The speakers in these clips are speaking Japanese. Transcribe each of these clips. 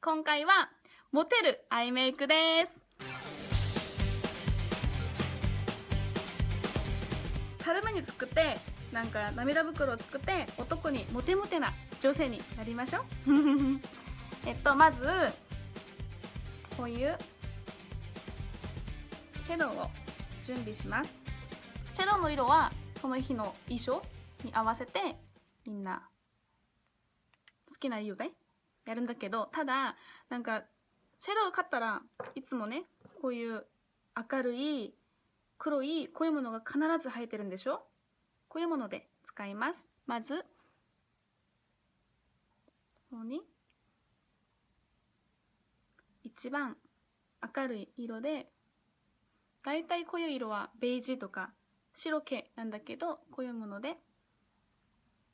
今回はモテるアイメイクです軽めに作ってなんか涙袋を作って男にモテモテな女性になりましょう えっとまずこういうシェドウを準備しますシェドウの色はその日の衣装に合わせてみんな好きな色でやるんだけどただなんかシェドウ買ったらいつもねこういう明るい黒い濃いものが必ず生えてるんでしょこういうもので使いますまずここに一番明るい色でだいたい濃い色はベージュとか白系なんだけどこういうもので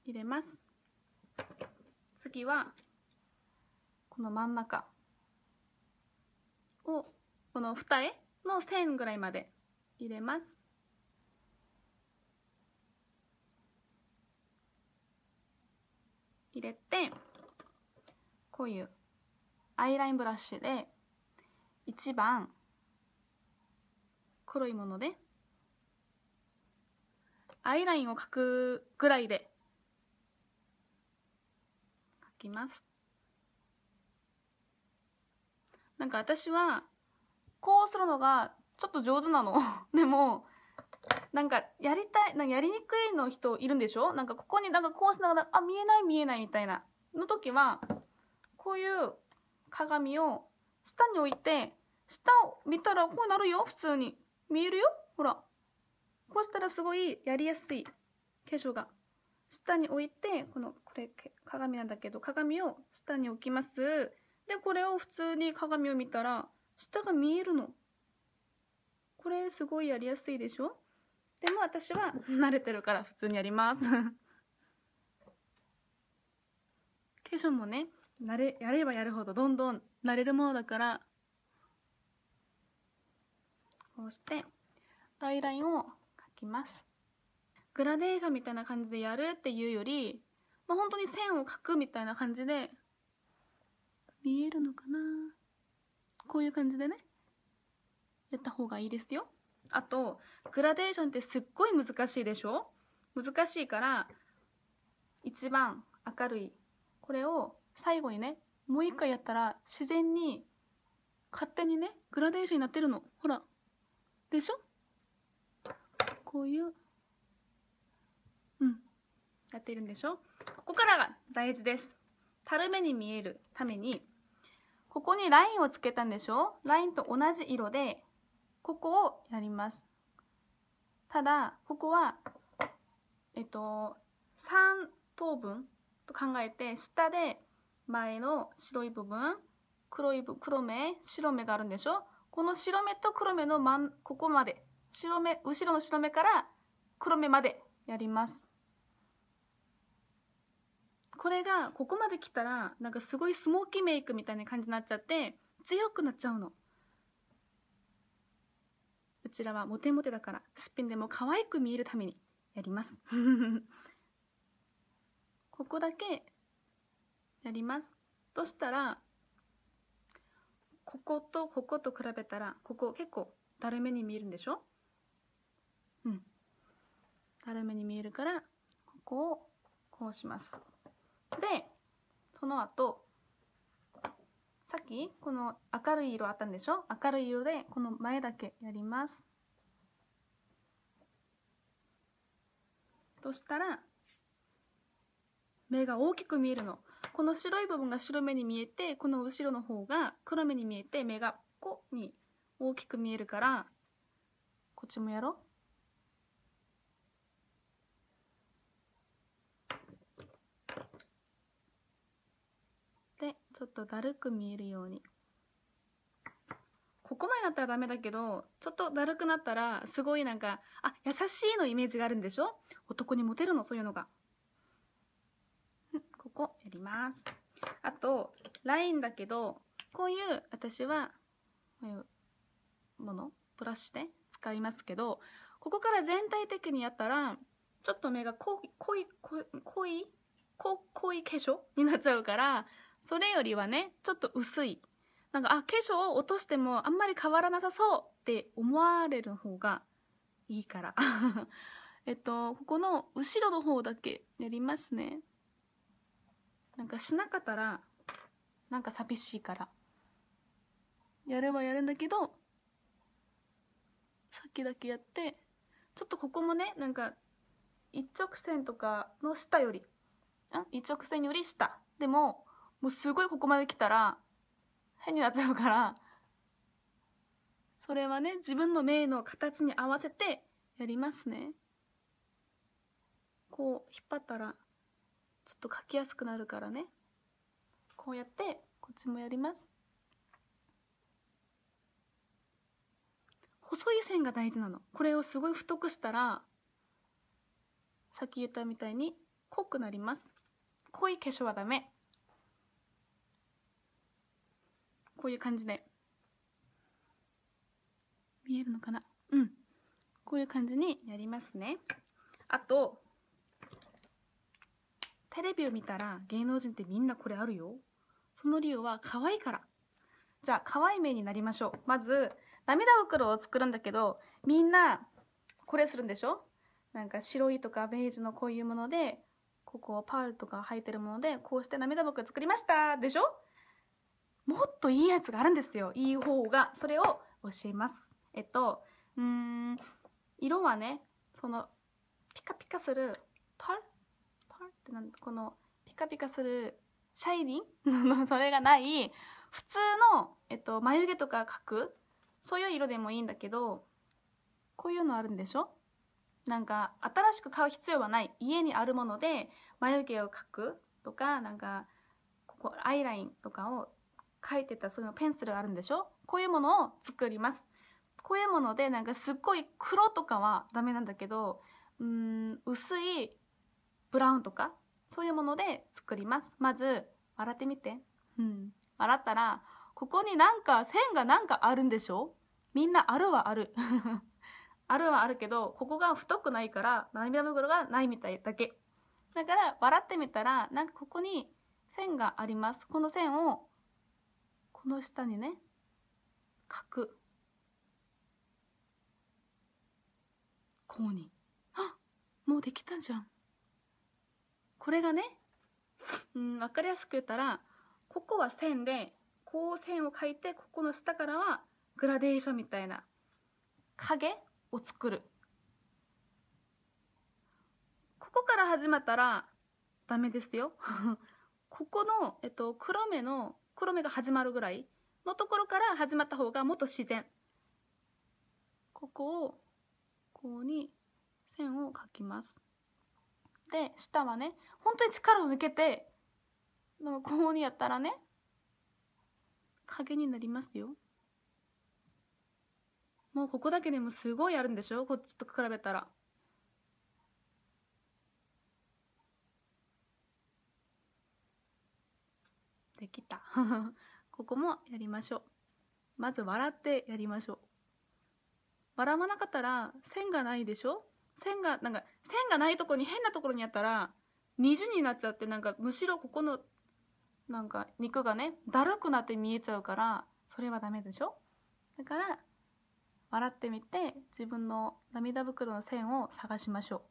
入れます次はこの真ん中をこの二重の線ぐらいまで入れます。入れてこういうアイラインブラシで一番黒いものでアイラインを描くぐらいで描きます。なんか私はこうするのがちょっと上手なの でもなんかやりたいなんかやりにくいの人いるんでしょなんかここになんかこうしながらあ見えない見えないみたいなの時はこういう鏡を下に置いて下を見たらこうなるよ普通に見えるよほらこうしたらすごいやりやすい化粧が下に置いてこのこれ鏡なんだけど鏡を下に置きますでこれを普通に鏡を見たら下が見えるのこれすごいやりやすいでしょでも私は慣れてるから普通にやります 化粧もね慣れやればやるほどどんどん慣れるものだからこうしてアイラインを描きますグラデーションみたいな感じでやるっていうより、まあ、本当に線を描くみたいな感じで見えるのかなこういう感じでねやった方がいいですよあとグラデーションってすっごい難しいでしょ難しいから一番明るいこれを最後にねもう一回やったら自然に勝手にねグラデーションになってるのほらでしょこういううんやっているんでしょここからが大事ですたるめに見えるためにここにラインをつけたんでしょラインと同じ色で、ここをやります。ただ、ここは、えっと、3等分と考えて、下で前の白い部分、黒い部、黒目、白目があるんでしょこの白目と黒目のまん、ここまで、白目、後ろの白目から黒目までやります。これがここまで来たらなんかすごいスモーキーメイクみたいな感じになっちゃって強くなっちゃうのうちらはモテモテだからすっぴんでも可愛く見えるためにやります ここだけやりますとしたらこことここと比べたらここ結構だるめに見えるんでしょうんだるめに見えるからここをこうしますでその後さっきこの明るい色あったんでしょ明るい色でこの前だけやりますとしたら目が大きく見えるのこの白い部分が白目に見えてこの後ろの方が黒目に見えて目が「こ」に大きく見えるからこっちもやろうちょっとだるく見えるようにここまでだったらダメだけどちょっとだるくなったらすごいなんかあ優しいのイメージがあるんでしょ男にモテるのそういうのがここやりますあとラインだけどこういう私はこういうものブラシで使いますけどここから全体的にやったらちょっと目が濃い濃い濃い濃い濃い化粧になっちゃうからそれよりはねちょっと薄いなんかあ化粧を落としてもあんまり変わらなさそうって思われる方がいいから えっとここの後ろの方だけやりますねなんかしなかったらなんか寂しいからやればやるんだけどさっきだけやってちょっとここもねなんか一直線とかの下より一直線より下でももうすごいここまで来たら変になっちゃうからそれはね自分の目の形に合わせてやりますねこう引っ張ったらちょっと書きやすくなるからねこうやってこっちもやります細い線が大事なのこれをすごい太くしたらさっき言ったみたいに濃くなります濃い化粧はダメこういう感じで見えるのかなうんこういう感じにやりますねあとテレビを見たら芸能人ってみんなこれあるよその理由は可愛いからじゃあ可愛い目になりましょうまず涙袋を作るんだけどみんなこれするんでしょなんか白いとかベージュのこういうものでここパールとか履いてるものでこうして涙袋作りましたでしょもっといいやつがあるんですよいい方がそれを教えますえっとうん色はねそのピカピカするパルパルってなんこのピカピカするシャイリンそれがない普通の、えっと、眉毛とか描くそういう色でもいいんだけどこういうのあるんでしょなんか新しく買う必要はない家にあるもので眉毛を描くとかなんかここアイラインとかを書いてたそういうのペンスルがあるんでしょこういうものを作りますこういうものでなんかすっごい黒とかはダメなんだけどうん薄いブラウンとかそういうもので作りますまず笑ってみてうん笑ったらここになんか線がなんかあるんでしょみんなあるはある あるはあるけどここが太くないから涙袋がないみたいだけだから笑ってみたらなんかここに線がありますこの線をこの下にね角公認あもうできたじゃんこれがねうん分かりやすく言ったらここは線でこう線を描いてここの下からはグラデーションみたいな影を作るここから始まったらダメですよ ここの、えっと、黒目の黒目が始まるぐらいのところから始まった方がもっと自然ここをここに線を描きますで下はね本当に力を抜けてなんかこうにやったらね影になりますよもうここだけでもすごいあるんでしょこっちと比べたらできた ここもやりましょうまず笑ってやりましょう笑わなかったら線がないでしょ線がなんか線がないとこに変なところにやったら二重になっちゃってなんかむしろここのなんか肉がねだるくなって見えちゃうからそれはダメでしょだから笑ってみて自分の涙袋の線を探しましょ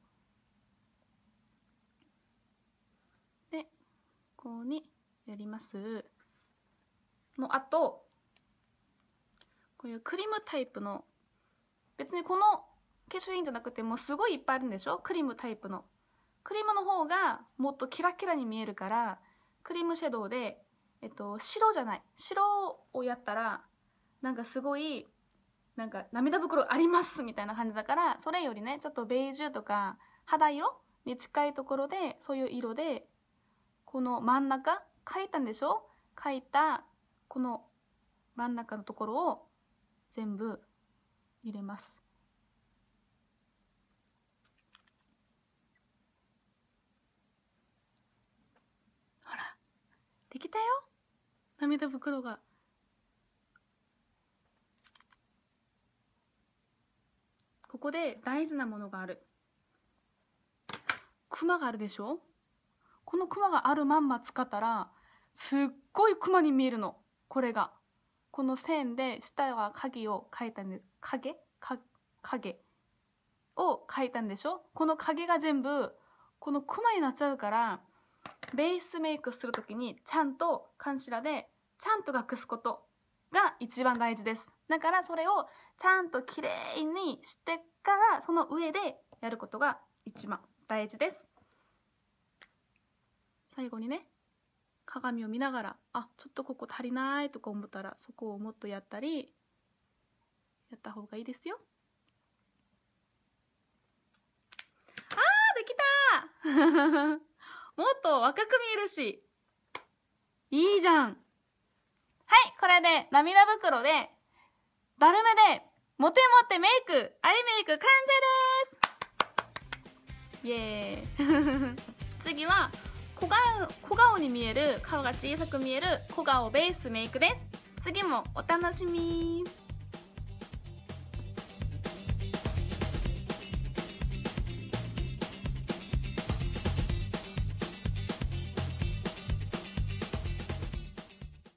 うでここにやりますのあとこういうクリームタイプの別にこの化粧品じゃなくてもうすごいいっぱいあるんでしょクリームタイプのクリームの方がもっとキラキラに見えるからクリームシェドウで、えっと、白じゃない白をやったらなんかすごいなんか涙袋ありますみたいな感じだからそれよりねちょっとベージュとか肌色に近いところでそういう色でこの真ん中書いたんでしょ書いたこの真ん中のところを全部入れます。ほらできたよ涙袋が。ここで大事なものがある。クマがあるでしょこのクマがあるまんま使ったらすっごいクマに見えるのこれがこの線で下は影を描いたんです影影を描いたんでしょこの影が全部このクマになっちゃうからベースメイクする時にちゃんとカンシラでちゃんと隠すことが一番大事ですだからそれをちゃんときれいにしてからその上でやることが一番大事です最後にね鏡を見ながらあちょっとここ足りないとか思ったらそこをもっとやったりやった方がいいですよあーできた もっと若く見えるしいいじゃんはいこれで涙袋でだるめでモテモテメイクアイメイク完成ですイエーイ 次は小顔小顔に見える顔が小さく見える小顔ベースメイクです次もお楽しみ